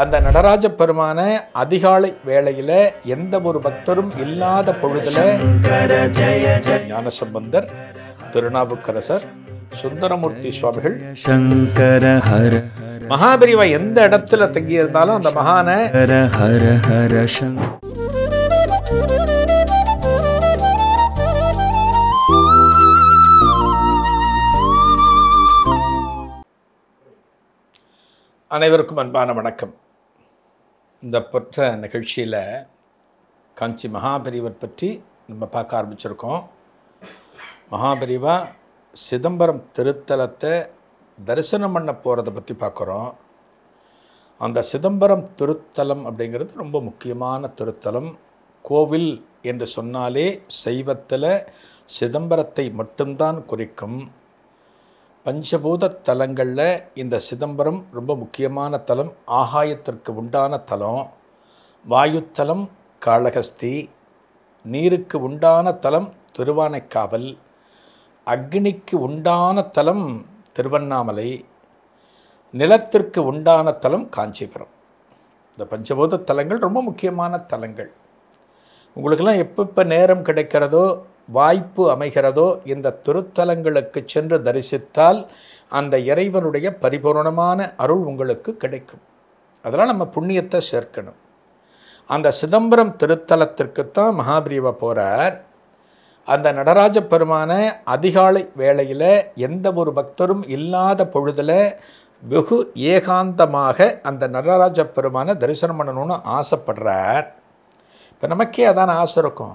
அந்த நடராஜ பெருமான அதிகாலை வேளையில எந்த ஒரு பக்தரும் இல்லாத பொழுதுல ஞானசம்பந்தர் திருநாவுக்கரசர் சுந்தரமூர்த்தி சுவாமிகள் மகாபிரிவா எந்த இடத்துல தங்கியிருந்தாலும் அந்த மகான அனைவருக்கும் அன்பான வணக்கம் இந்த பெற்ற நிகழ்ச்சியில் காஞ்சி மகாபெரிவர் பற்றி நம்ம பார்க்க ஆரம்பிச்சிருக்கோம் மகாபெரிவா சிதம்பரம் திருத்தலத்தை தரிசனம் பண்ண போகிறத பற்றி பார்க்குறோம் அந்த சிதம்பரம் திருத்தலம் அப்படிங்கிறது ரொம்ப முக்கியமான திருத்தலம் கோவில் என்று சொன்னாலே சைவத்தில் சிதம்பரத்தை மட்டும்தான் குறிக்கும் பஞ்சபூத தலங்களில் இந்த சிதம்பரம் ரொம்ப முக்கியமான தலம் ஆகாயத்திற்கு உண்டான தலம் வாயுத்தலம் காளகஸ்தி நீருக்கு உண்டான தலம் திருவானைக்காவல் அக்னிக்கு உண்டான தலம் திருவண்ணாமலை நிலத்திற்கு உண்டான தலம் காஞ்சிபுரம் இந்த பஞ்சபூத தலங்கள் ரொம்ப முக்கியமான தலங்கள் உங்களுக்கெல்லாம் எப்பப்போ நேரம் கிடைக்கிறதோ வாய்ப்பு அமைகிறதோ இந்த திருத்தலங்களுக்கு சென்று தரிசித்தால் அந்த இறைவனுடைய பரிபூர்ணமான அருள் உங்களுக்கு கிடைக்கும் அதெல்லாம் நம்ம புண்ணியத்தை சேர்க்கணும் அந்த சிதம்பரம் திருத்தலத்திற்குத்தான் மகாபிரிவ போகிறார் அந்த நடராஜ பெருமான அதிகாலை வேளையில் எந்த ஒரு பக்தரும் இல்லாத பொழுதில் வெகு ஏகாந்தமாக அந்த நடராஜ பெருமான தரிசனம் பண்ணணும்னு ஆசைப்படுறார் இப்போ நமக்கே அதான ஆசை இருக்கும்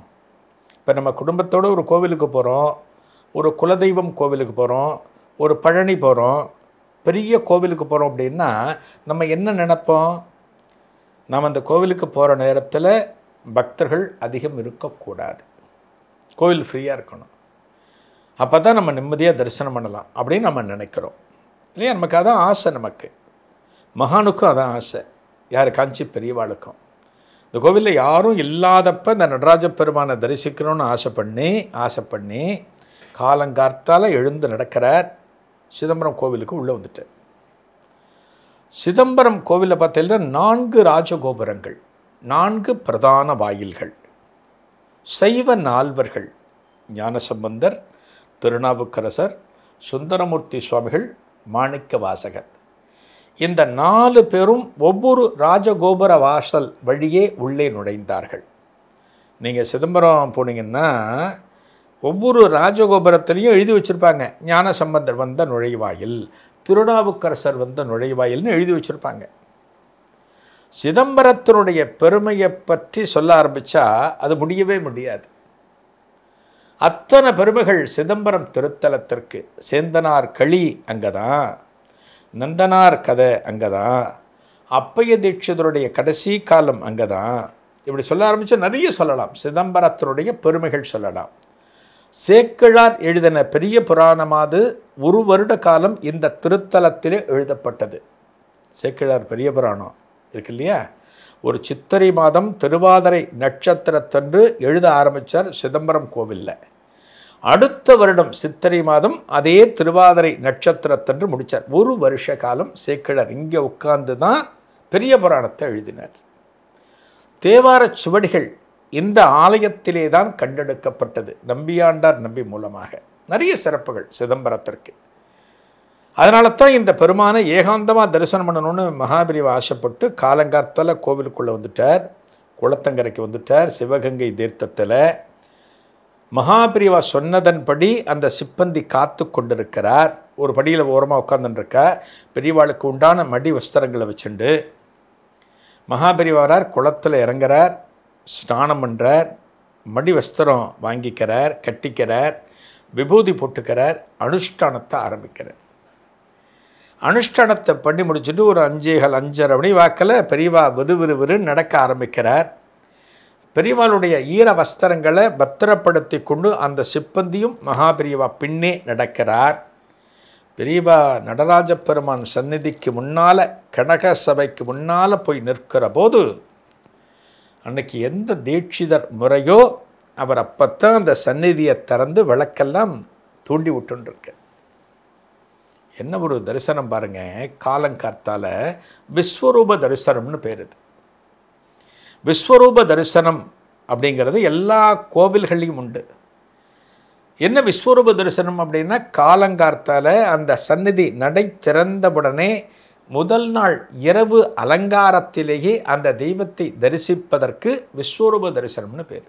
இப்போ நம்ம குடும்பத்தோடு ஒரு கோவிலுக்கு போகிறோம் ஒரு குலதெய்வம் கோவிலுக்கு போகிறோம் ஒரு பழனி போகிறோம் பெரிய கோவிலுக்கு போகிறோம் அப்படின்னா நம்ம என்ன நினப்போம் நாம் அந்த கோவிலுக்கு போகிற நேரத்தில் பக்தர்கள் அதிகம் இருக்கக்கூடாது கோவில் ஃப்ரீயாக இருக்கணும் அப்போ தான் நம்ம நிம்மதியாக தரிசனம் பண்ணலாம் அப்படின்னு நம்ம நினைக்கிறோம் இல்லையா நமக்கு அதான் ஆசை நமக்கு மகானுக்கும் அதான் ஆசை யார் காஞ்சி பெரியவாளுக்கும் இந்த கோவிலில் யாரும் இல்லாதப்ப இந்த நடராஜ பெருமானை தரிசிக்கணும்னு ஆசை பண்ணி ஆசை பண்ணி காலங்கார்த்தால் எழுந்து நடக்கிறார் சிதம்பரம் கோவிலுக்கு உள்ளே வந்துட்டார் சிதம்பரம் கோவிலில் பார்த்தீங்கன்னா நான்கு ராஜகோபுரங்கள் நான்கு பிரதான வாயில்கள் சைவ நால்வர்கள் ஞானசம்பந்தர் திருநாவுக்கரசர் சுந்தரமூர்த்தி சுவாமிகள் மாணிக்க வாசகர் இந்த நாலு பேரும் ஒவ்வொரு ராஜகோபுர வாசல் வழியே உள்ளே நுழைந்தார்கள் நீங்கள் சிதம்பரம் போனீங்கன்னா ஒவ்வொரு ராஜகோபுரத்திலையும் எழுதி வச்சுருப்பாங்க ஞான சம்பந்தர் வந்த நுழைவாயில் திருநாவுக்கரசர் வந்த நுழைவாயில்னு எழுதி வச்சுருப்பாங்க சிதம்பரத்தினுடைய பெருமையை பற்றி சொல்ல ஆரம்பித்தா அது முடியவே முடியாது அத்தனை பெருமைகள் சிதம்பரம் திருத்தலத்திற்கு சேந்தனார் களி அங்கே தான் நந்தனார் கதை அங்கே தான் அப்பைய தீட்சிதருடைய கடைசி காலம் அங்கே தான் இப்படி சொல்ல ஆரம்பித்தா நிறைய சொல்லலாம் சிதம்பரத்தினுடைய பெருமைகள் சொல்லலாம் சேக்கிழார் எழுதின பெரிய புராணமாது ஒரு வருட காலம் இந்த திருத்தலத்திலே எழுதப்பட்டது சேக்கிழார் பெரிய புராணம் இருக்கு இல்லையா ஒரு சித்திரை மாதம் திருவாதிரை நட்சத்திரத்தன்று எழுத ஆரம்பித்தார் சிதம்பரம் கோவிலில் அடுத்த வருடம் சித்திரை மாதம் அதே திருவாதிரை நட்சத்திரத்தன்று முடித்தார் ஒரு வருஷ காலம் சேக்கிழர் இங்கே உட்கார்ந்து தான் பெரிய புராணத்தை எழுதினார் தேவார சுவடிகள் இந்த ஆலயத்திலே தான் கண்டெடுக்கப்பட்டது நம்பியாண்டார் நம்பி மூலமாக நிறைய சிறப்புகள் சிதம்பரத்திற்கு அதனால தான் இந்த பெருமானை ஏகாந்தமாக தரிசனம் பண்ணணும்னு மகாபிரிவை ஆசைப்பட்டு காலங்கார்த்தால் கோவிலுக்குள்ளே வந்துட்டார் குளத்தங்கரைக்கு வந்துட்டார் சிவகங்கை தீர்த்தத்தில் மகாபிரிவா சொன்னதன்படி அந்த சிப்பந்தி காத்து கொண்டிருக்கிறார் ஒரு படியில் ஓரமாக உட்காந்துருக்க பெரியவாளுக்கு உண்டான மடி வஸ்திரங்களை வச்சுண்டு மகாபிரிவாரார் குளத்தில் இறங்குறார் ஸ்நானம் பண்ணுறார் மடி வஸ்திரம் வாங்கிக்கிறார் கட்டிக்கிறார் விபூதி போட்டுக்கிறார் அனுஷ்டானத்தை ஆரம்பிக்கிறார் அனுஷ்டானத்தை பண்ணி முடிச்சுட்டு ஒரு அஞ்சேகள் அஞ்சரை மணி வாக்கில் பெரியவா விறுவிறுவிறு நடக்க ஆரம்பிக்கிறார் பெரியவாளுடைய ஈர வஸ்திரங்களை பத்திரப்படுத்தி கொண்டு அந்த சிப்பந்தியும் மகா பின்னே நடக்கிறார் பெரியவா நடராஜ பெருமான் சந்நிதிக்கு முன்னால் கனக சபைக்கு முன்னால் போய் நிற்கிற போது அன்னைக்கு எந்த தீட்சிதர் முறையோ அவர் அப்போத்தான் அந்த சந்நிதியை திறந்து விளக்கெல்லாம் தூண்டி விட்டுருக்க என்ன ஒரு தரிசனம் பாருங்கள் காலங்கார்த்தால் விஸ்வரூப தரிசனம்னு பேருது விஸ்வரூப தரிசனம் அப்படிங்கிறது எல்லா கோவில்கள்லையும் உண்டு என்ன விஸ்வரூப தரிசனம் அப்படின்னா காலங்கார்த்தால் அந்த சந்நிதி நடை திறந்தவுடனே முதல் நாள் இரவு அலங்காரத்திலேயே அந்த தெய்வத்தை தரிசிப்பதற்கு விஸ்வரூப தரிசனம்னு பேர்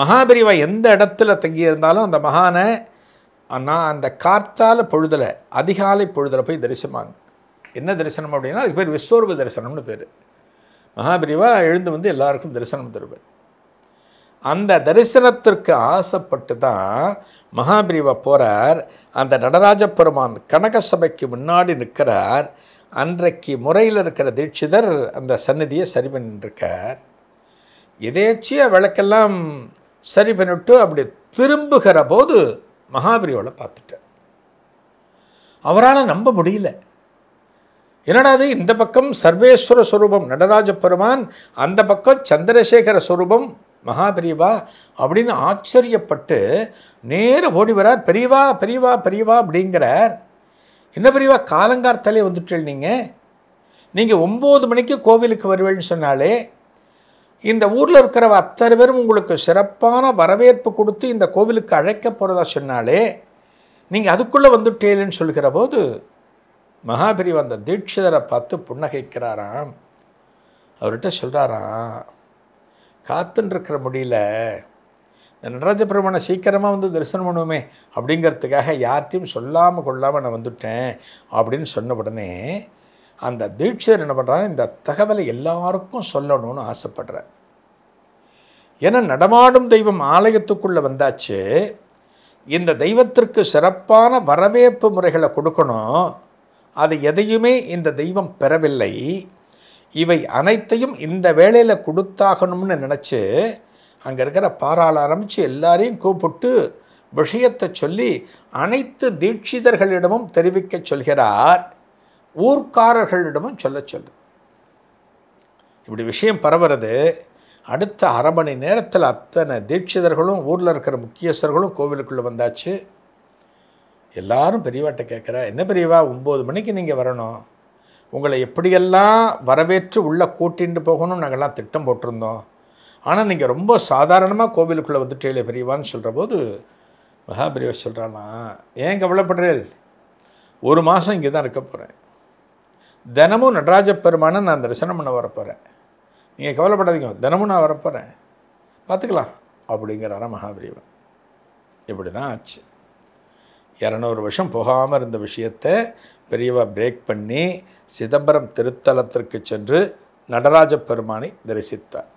மகாபிரிவா எந்த இடத்துல தங்கியிருந்தாலும் அந்த மகான நான் அந்த கார்த்தால பொழுதில் அதிகாலை பொழுதில் போய் தரிசிப்பாங்க என்ன தரிசனம் அப்படின்னா அதுக்கு பேர் விஸ்வரூப தரிசனம்னு பேர் மகாபிரிவா எழுந்து வந்து எல்லாருக்கும் தரிசனம் தருவார் அந்த தரிசனத்திற்கு ஆசைப்பட்டு தான் மகாபிரிவா போகிறார் அந்த நடராஜ பெருமான் கனக சபைக்கு முன்னாடி நிற்கிறார் அன்றைக்கு முறையில் இருக்கிற தீட்சிதர் அந்த சன்னதியை சரி பண்ணிருக்கார் எதேச்சியாக விளக்கெல்லாம் சரி பண்ணிவிட்டு அப்படி திரும்புகிற போது மகாபிரியோவில் பார்த்துட்டார் அவரால் நம்ப முடியல என்னடா இந்த பக்கம் சர்வேஸ்வர ஸ்வரூபம் நடராஜ பெருமான் அந்த பக்கம் சந்திரசேகர ஸ்வரூபம் மகாபெரியவா அப்படின்னு ஆச்சரியப்பட்டு நேர ஓடி வரார் பெரியவா பெரியவா பெரியவா அப்படிங்கிறார் என்ன பெரியவா காலங்கார்த்தாலே வந்துட்டு நீங்கள் நீங்கள் ஒம்பது மணிக்கு கோவிலுக்கு வருவேன்னு சொன்னாலே இந்த ஊரில் இருக்கிற அத்தனை பேரும் உங்களுக்கு சிறப்பான வரவேற்பு கொடுத்து இந்த கோவிலுக்கு அழைக்க போகிறதா சொன்னாலே நீங்கள் அதுக்குள்ளே வந்துட்டேன்னு சொல்கிற போது மகாபிரி வந்த தீட்சிதரை பார்த்து புன்னகைக்கிறாராம் அவர்கிட்ட சொல்கிறாராம் காத்துன்ருக்கிற முடியல இந்த நடராஜ சீக்கிரமாக வந்து தரிசனம் பண்ணுவோமே அப்படிங்கிறதுக்காக யார்ட்டையும் சொல்லாமல் கொள்ளாமல் நான் வந்துட்டேன் அப்படின்னு சொன்ன உடனே அந்த தீட்சிதர் என்ன பண்ணுறாரு இந்த தகவலை எல்லாருக்கும் சொல்லணும்னு ஆசைப்படுறார் ஏன்னா நடமாடும் தெய்வம் ஆலயத்துக்குள்ளே வந்தாச்சு இந்த தெய்வத்திற்கு சிறப்பான வரவேற்பு முறைகளை கொடுக்கணும் அது எதையுமே இந்த தெய்வம் பெறவில்லை இவை அனைத்தையும் இந்த வேலையில் கொடுத்தாகணும்னு நினச்சி அங்கே இருக்கிற பாராள ஆரம்பித்து எல்லாரையும் கூப்பிட்டு விஷயத்தை சொல்லி அனைத்து தீட்சிதர்களிடமும் தெரிவிக்க சொல்கிறார் ஊர்க்காரர்களிடமும் சொல்ல சொல்லு இப்படி விஷயம் பரவுறது அடுத்த அரை மணி நேரத்தில் அத்தனை தீட்சிதர்களும் ஊரில் இருக்கிற முக்கியஸ்தர்களும் கோவிலுக்குள்ளே வந்தாச்சு எல்லாரும் பெரியவாட்ட கேட்குற என்ன பெரியவா ஒம்பது மணிக்கு நீங்கள் வரணும் உங்களை எப்படியெல்லாம் வரவேற்று உள்ளே கூட்டிகிட்டு போகணும் நாங்கள்லாம் திட்டம் போட்டிருந்தோம் ஆனால் நீங்கள் ரொம்ப சாதாரணமாக கோவிலுக்குள்ளே வந்துட்டே பெரியவான்னு சொல்கிற போது மகாபிரியவா சொல்கிறானா ஏன் கவலைப்படுறேன் ஒரு மாதம் இங்கே தான் இருக்க போகிறேன் தினமும் நடராஜ பெருமானை நான் தரிசனம் பண்ண வரப்போகிறேன் நீங்கள் கவலைப்படாதீங்க தினமும் நான் வரப்போகிறேன் பார்த்துக்கலாம் அப்படிங்கிறாரா மகாபிரிவன் இப்படி தான் ஆச்சு இரநூறு வருஷம் போகாமல் இருந்த விஷயத்தை பெரியவா பிரேக் பண்ணி சிதம்பரம் திருத்தலத்திற்கு சென்று நடராஜ பெருமானை தரிசித்தார்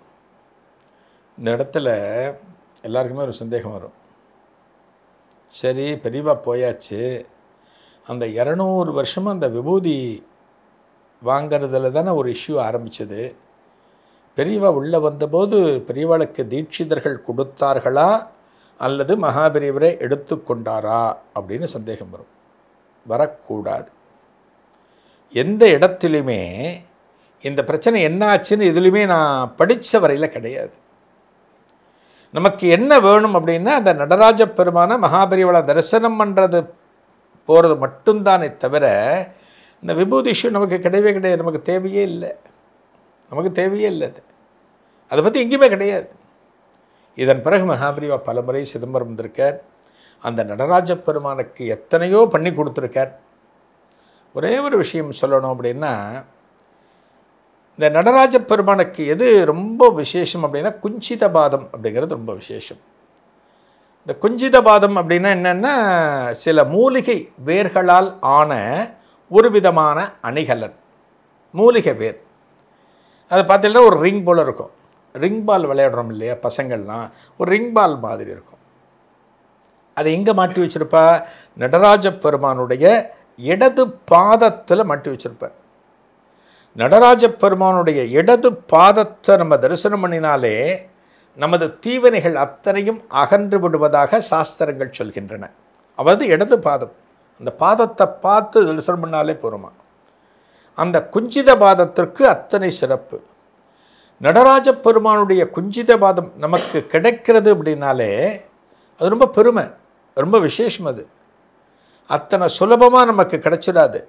இந்த இடத்துல எல்லாருக்குமே ஒரு சந்தேகம் வரும் சரி பெரியவா போயாச்சு அந்த இரநூறு வருஷமும் அந்த விபூதி வாங்கிறதுல தானே ஒரு இஷ்யூ ஆரம்பித்தது பெரியவா உள்ளே வந்தபோது பெரியவாளுக்கு தீட்சிதர்கள் கொடுத்தார்களா அல்லது மகாபெரியவரை எடுத்துக்கொண்டாரா அப்படின்னு சந்தேகம் வரும் வரக்கூடாது எந்த இடத்துலையுமே இந்த பிரச்சனை என்ன ஆச்சுன்னு நான் படித்த வரையில் கிடையாது நமக்கு என்ன வேணும் அப்படின்னா அந்த நடராஜ பெருமான மகாபெரிவளை தரிசனம் பண்ணுறது போகிறது மட்டும்தானே தவிர இந்த விபூதி இஷ்யூ நமக்கு கிடையவே கிடையாது நமக்கு தேவையே இல்லை நமக்கு தேவையே இல்லை அது அதை பற்றி எங்கேயுமே கிடையாது இதன் பிறகு மகாபிரிவா பலமுறை சிதம்பரம் வந்திருக்கார் அந்த நடராஜ பெருமானுக்கு எத்தனையோ பண்ணி கொடுத்துருக்கார் ஒரே ஒரு விஷயம் சொல்லணும் அப்படின்னா இந்த நடராஜ பெருமானுக்கு எது ரொம்ப விசேஷம் அப்படின்னா குஞ்சித பாதம் அப்படிங்கிறது ரொம்ப விசேஷம் இந்த குஞ்சித பாதம் அப்படின்னா என்னென்னா சில மூலிகை வேர்களால் ஆன ஒரு விதமான அணிகலன் மூலிகை வேர் அதை பார்த்தீங்கன்னா ஒரு ரிங் போல் இருக்கும் ரிங் பால் விளையாடுறோம் இல்லையா பசங்கள்லாம் ஒரு ரிங் பால் மாதிரி இருக்கும் அதை எங்கே மாட்டி வச்சுருப்பா நடராஜ பெருமானுடைய இடது பாதத்தில் மாட்டி வச்சுருப்பார் நடராஜ பெருமானுடைய இடது பாதத்தை நம்ம தரிசனம் பண்ணினாலே நமது தீவனைகள் அத்தனையும் அகன்று விடுவதாக சாஸ்திரங்கள் சொல்கின்றன அதாவது இடது பாதம் அந்த பாதத்தை பார்த்து தரிசனம் பண்ணாலே போருமா அந்த குஞ்சித பாதத்திற்கு அத்தனை சிறப்பு நடராஜ பெருமானுடைய குஞ்சித பாதம் நமக்கு கிடைக்கிறது அப்படின்னாலே அது ரொம்ப பெருமை ரொம்ப விசேஷம் அது அத்தனை சுலபமாக நமக்கு கிடைச்சிடாது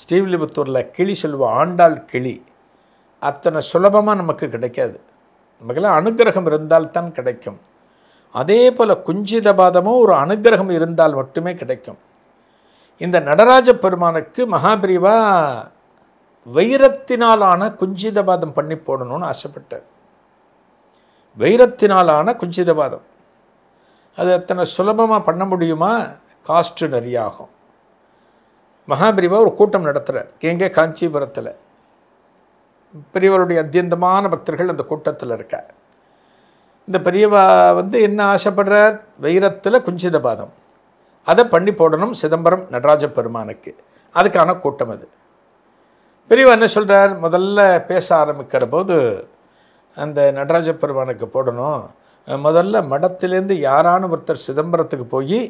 ஸ்ரீவில்லிபுத்தூரில் கிளி சொல்லுவோம் ஆண்டாள் கிளி அத்தனை சுலபமாக நமக்கு கிடைக்காது நமக்கெல்லாம் அனுகிரகம் இருந்தால்தான் கிடைக்கும் அதே போல் குஞ்சித பாதமும் ஒரு அனுகிரகம் இருந்தால் மட்டுமே கிடைக்கும் இந்த நடராஜ பெருமானுக்கு மகாபிரிவாக வைரத்தினாலான குஞ்சிதபாதம் பண்ணி போடணும்னு ஆசைப்பட்டார் வைரத்தினாலான குஞ்சிதபாதம் அது அத்தனை சுலபமாக பண்ண முடியுமா காஸ்ட்டு நிறையாகும் மகாபிரிவா ஒரு கூட்டம் நடத்துகிற எங்கே காஞ்சிபுரத்தில் பெரியவருடைய அத்தியந்தமான பக்தர்கள் அந்த கூட்டத்தில் இருக்கார் இந்த பெரியவா வந்து என்ன ஆசைப்படுறார் வைரத்தில் குஞ்சிதபாதம் அதை பண்ணி போடணும் சிதம்பரம் நடராஜ பெருமானுக்கு அதுக்கான கூட்டம் அது பெரியவா என்ன சொல்கிறார் முதல்ல பேச ஆரம்பிக்கிற போது அந்த நடராஜ பெருமானுக்கு போடணும் முதல்ல மடத்திலேருந்து யாரான ஒருத்தர் சிதம்பரத்துக்கு போய்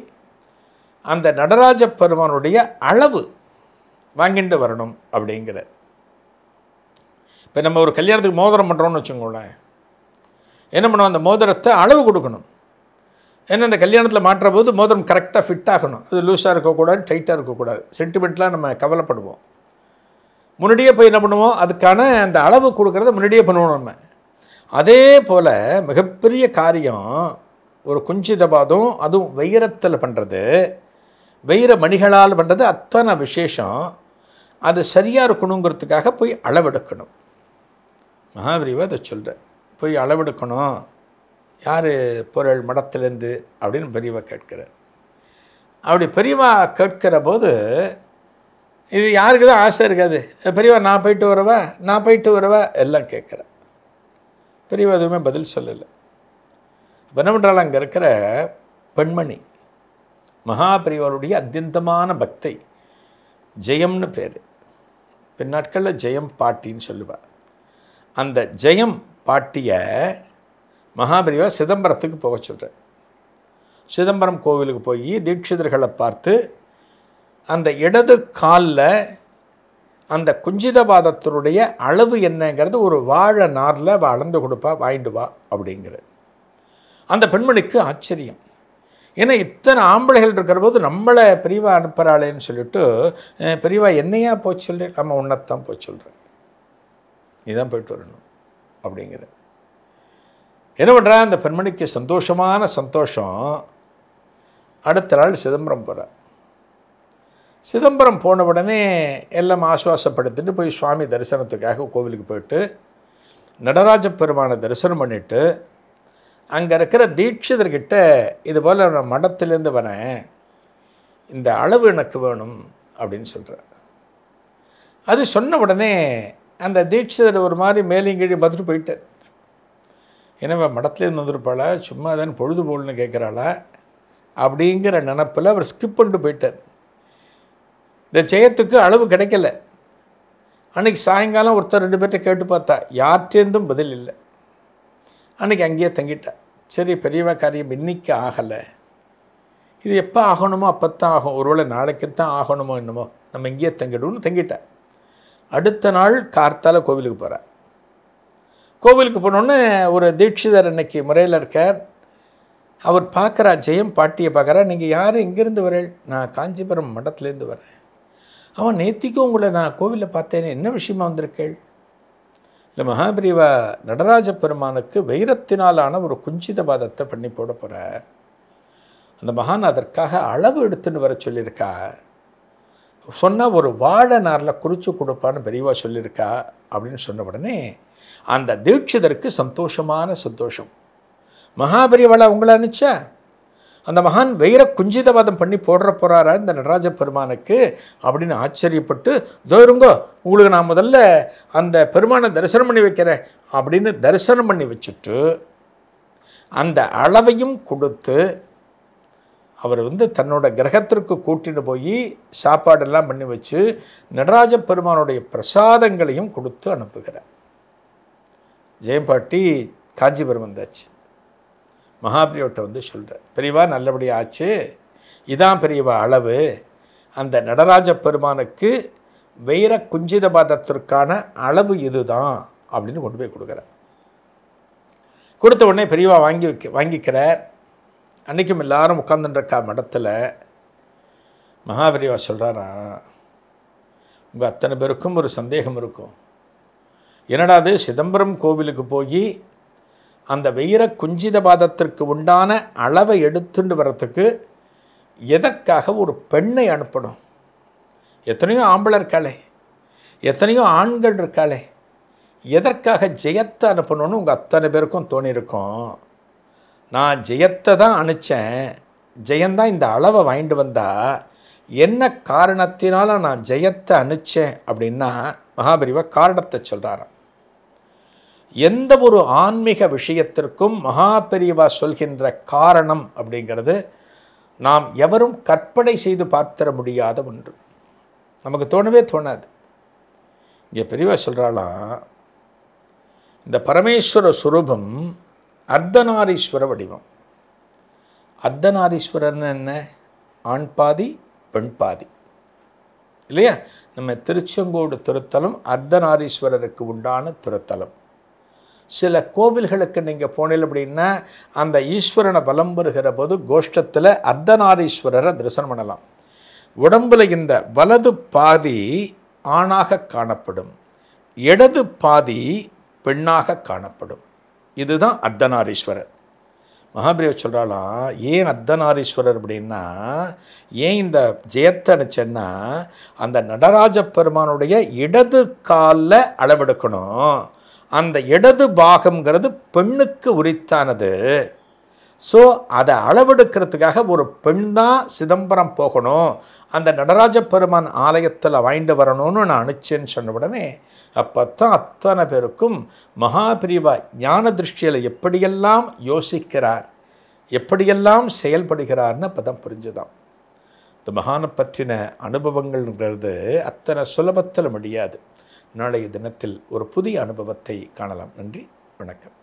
அந்த நடராஜ பெருமானுடைய அளவு வாங்கிட்டு வரணும் அப்படிங்கிற இப்போ நம்ம ஒரு கல்யாணத்துக்கு மோதிரம் பண்ணுறோம்னு வச்சுக்கோங்களேன் என்ன பண்ணுவோம் அந்த மோதிரத்தை அளவு கொடுக்கணும் ஏன்னா அந்த கல்யாணத்தில் மாற்றுற போது மோதிரம் கரெக்டாக ஃபிட் ஆகணும் அது லூஸாக இருக்கக்கூடாது டைட்டாக இருக்கக்கூடாது சென்டிமெண்ட்லாம் நம்ம கவலைப்படுவோம் முன்னாடியே போய் என்ன பண்ணுவோம் அதுக்கான அந்த அளவு கொடுக்குறத முன்னாடியே பண்ணுவோம் நம்ம அதே போல் மிகப்பெரிய காரியம் ஒரு குஞ்சிதபாதம் அதுவும் வைரத்தில் பண்ணுறது வைர மணிகளால் பண்ணுறது அத்தனை விசேஷம் அது சரியாக இருக்கணுங்கிறதுக்காக போய் அளவெடுக்கணும் மகாபிரிவை அதை சொல்கிறேன் போய் அளவெடுக்கணும் யார் பொருள் மடத்துலேருந்து அப்படின்னு பெரியவா கேட்கிறார் அப்படி பெரியவா கேட்கிற போது இது யாருக்கு தான் ஆசை இருக்காது பெரியவா நான் போயிட்டு வரவா நான் போயிட்டு வரவா எல்லாம் கேட்குறேன் பெரியவா எதுவுமே பதில் சொல்லலை இப்போ என்ன பண்ணுறாள் அங்கே இருக்கிற பெண்மணி மகாபெரியவாளுடைய அத்தியந்தமான பக்தை ஜெயம்னு பேர் பின்னாட்களில் ஜெயம் பாட்டின்னு சொல்லுவாள் அந்த ஜெயம் பாட்டியை மகாபிரிவா சிதம்பரத்துக்கு போக சொல்கிறேன் சிதம்பரம் கோவிலுக்கு போய் தீட்சிதர்களை பார்த்து அந்த இடது காலில் அந்த குஞ்சித பாதத்தினுடைய அளவு என்னங்கிறது ஒரு வாழ நாரில் வளர்ந்து அளந்து கொடுப்பா வாங்கிட்டு வா அப்படிங்கிற அந்த பெண்மணிக்கு ஆச்சரியம் ஏன்னா இத்தனை ஆம்பளைகள் இருக்கிற போது நம்மளை பெரியவா அனுப்புகிறாளேன்னு சொல்லிட்டு பெரியவா என்னையா போய் சொல்கிறேன் நம்ம உன்னத்தான் போய் சொல்கிறேன் இதுதான் போயிட்டு வரணும் அப்படிங்கிற என்ன பண்ணுறா அந்த பெண்மணிக்கு சந்தோஷமான சந்தோஷம் அடுத்த நாள் சிதம்பரம் போகிறார் சிதம்பரம் போன உடனே எல்லாம் ஆசுவாசப்படுத்திட்டு போய் சுவாமி தரிசனத்துக்காக கோவிலுக்கு போயிட்டு நடராஜ பெருமானை தரிசனம் பண்ணிவிட்டு அங்கே இருக்கிற தீட்சிதர்கிட்ட இது போல் நான் மடத்துலேருந்து வரேன் இந்த அளவு எனக்கு வேணும் அப்படின்னு சொல்கிறார் அது சொன்ன உடனே அந்த தீட்சிதர் ஒரு மாதிரி கீழே பார்த்துட்டு போயிட்டார் ஏன்னா மடத்துலேருந்து வந்திருப்பாளா சும்மா தான் பொழுது போகணுன்னு கேட்குறாளா அப்படிங்கிற நினப்பில் அவர் ஸ்கிப் பண்ணிட்டு போயிட்டார் இந்த ஜெயத்துக்கு அளவு கிடைக்கல அன்றைக்கி சாயங்காலம் ஒருத்தர் ரெண்டு பேர்கிட்ட கேட்டு பார்த்தா யார்கிட்டேருந்தும் பதில் இல்லை அன்றைக்கி அங்கேயே தங்கிட்டா சரி பெரியவா காரியம் இன்னைக்கு ஆகலை இது எப்போ ஆகணுமோ அப்போ தான் ஆகும் ஒருவேளை நாளைக்கு தான் ஆகணுமோ என்னமோ நம்ம இங்கேயே தங்கிடுவோம்னு தங்கிட்டேன் அடுத்த நாள் கார்த்தால் கோவிலுக்கு போகிறேன் கோவிலுக்கு போனோன்னே ஒரு தீட்சிதர் இன்னைக்கு முறையில் இருக்கார் அவர் பார்க்குறா ஜெயம் பாட்டியை பார்க்குறா நீங்கள் யார் இங்கேருந்து வரேள் நான் காஞ்சிபுரம் மடத்துலேருந்து வரேன் அவன் நேத்திக்கும் உங்களை நான் கோவிலில் பார்த்தேனே என்ன விஷயமா வந்திருக்கேள் இல்லை மகாபிரிவா நடராஜ பெருமானுக்கு வைரத்தினாலான ஒரு குஞ்சித பாதத்தை பண்ணி போட போகிற அந்த மகான் அதற்காக அளவு எடுத்துன்னு வர சொல்லியிருக்கா சொன்னால் ஒரு வாழை நாரில் குறித்து கொடுப்பான்னு பெரியவா சொல்லியிருக்கா அப்படின்னு சொன்ன உடனே அந்த தீட்சிதருக்கு சந்தோஷமான சந்தோஷம் மகாபெரியவாளா உங்களை அனுப்பிச்சா அந்த மகான் வைர குஞ்சிதவாதம் பண்ணி போடுற போகிறாரா இந்த நடராஜ பெருமானுக்கு அப்படின்னு ஆச்சரியப்பட்டு தோருங்கோ உங்களுக்கு நான் முதல்ல அந்த பெருமானை தரிசனம் பண்ணி வைக்கிறேன் அப்படின்னு தரிசனம் பண்ணி வச்சுட்டு அந்த அளவையும் கொடுத்து அவர் வந்து தன்னோட கிரகத்திற்கு கூட்டிட்டு போய் சாப்பாடெல்லாம் பண்ணி வச்சு நடராஜ பெருமானுடைய பிரசாதங்களையும் கொடுத்து அனுப்புகிறார் ஜெயம்பாட்டி காஞ்சிபுரம் வந்தாச்சு மகாபிரியோட்ட வந்து சொல்கிறார் பெரியவா நல்லபடியாக ஆச்சு இதான் பெரியவா அளவு அந்த நடராஜ பெருமானுக்கு வைர குஞ்சித பாதத்திற்கான அளவு இதுதான் அப்படின்னு கொண்டு போய் கொடுக்குற கொடுத்த உடனே பெரியவா வாங்கி வைக்க வாங்கிக்கிறார் அன்றைக்கும் எல்லாரும் உட்காந்துருக்கா மடத்தில் மகாபிரிவா சொல்கிறாரா உங்கள் அத்தனை பேருக்கும் ஒரு சந்தேகம் இருக்கும் என்னடாது சிதம்பரம் கோவிலுக்கு போய் அந்த வெயிர குஞ்சித பாதத்திற்கு உண்டான அளவை எடுத்துட்டு வர்றதுக்கு எதற்காக ஒரு பெண்ணை அனுப்பணும் எத்தனையோ ஆம்பளை இருக்காளே எத்தனையோ ஆண்கள் இருக்காளே எதற்காக ஜெயத்தை அனுப்பணும்னு உங்கள் அத்தனை பேருக்கும் தோணியிருக்கோம் நான் ஜெயத்தை தான் அனுப்பிச்சேன் ஜெயந்தான் இந்த அளவை வாங்கிட்டு வந்தால் என்ன காரணத்தினால நான் ஜெயத்தை அனுப்பிச்சேன் அப்படின்னா மகாபரிவா காரணத்தை சொல்கிறாராம் எந்த ஒரு ஆன்மீக விஷயத்திற்கும் மகா பெரியவா சொல்கின்ற காரணம் அப்படிங்கிறது நாம் எவரும் கற்பனை செய்து பார்த்திட முடியாத ஒன்று நமக்கு தோணவே தோணாது இங்கே பெரியவா சொல்கிறாளா இந்த பரமேஸ்வர சுரூபம் அர்த்தநாரீஸ்வர வடிவம் அர்த்தநாரீஸ்வரன் என்ன ஆண் பாதி பெண் பாதி இல்லையா நம்ம திருச்செங்கோடு திருத்தலம் அர்த்தநாரீஸ்வரருக்கு உண்டான திருத்தலம் சில கோவில்களுக்கு நீங்கள் போனீங்க அப்படின்னா அந்த ஈஸ்வரனை பலம் பெறுகிற போது கோஷ்டத்தில் அர்த்தநாரீஸ்வரரை தரிசனம் பண்ணலாம் உடம்பில் இந்த வலது பாதி ஆணாக காணப்படும் இடது பாதி பெண்ணாக காணப்படும் இதுதான் அர்த்தநாரீஸ்வரர் மகாபிரிவர் சொல்கிறாலாம் ஏன் அர்த்தநாரீஸ்வரர் அப்படின்னா ஏன் இந்த ஜெயத்தை அனுச்சேன்னா அந்த நடராஜ பெருமானுடைய இடது காலில் அளவெடுக்கணும் அந்த இடது பாகம்ங்கிறது பெண்ணுக்கு உரித்தானது ஸோ அதை அளவெடுக்கிறதுக்காக ஒரு பெண் தான் சிதம்பரம் போகணும் அந்த நடராஜ பெருமான் ஆலயத்தில் வாங்கிட்டு வரணும்னு நான் அனுச்சேன்னு சொன்ன உடனே அப்போ தான் அத்தனை பேருக்கும் மகாபிரிவா ஞான திருஷ்டியில் எப்படியெல்லாம் யோசிக்கிறார் எப்படியெல்லாம் செயல்படுகிறார்னு அப்போ தான் புரிஞ்சுதான் இந்த மகானை பற்றின அனுபவங்கள்ங்கிறது அத்தனை சுலபத்தில் முடியாது நாளைய தினத்தில் ஒரு புதிய அனுபவத்தை காணலாம் நன்றி வணக்கம்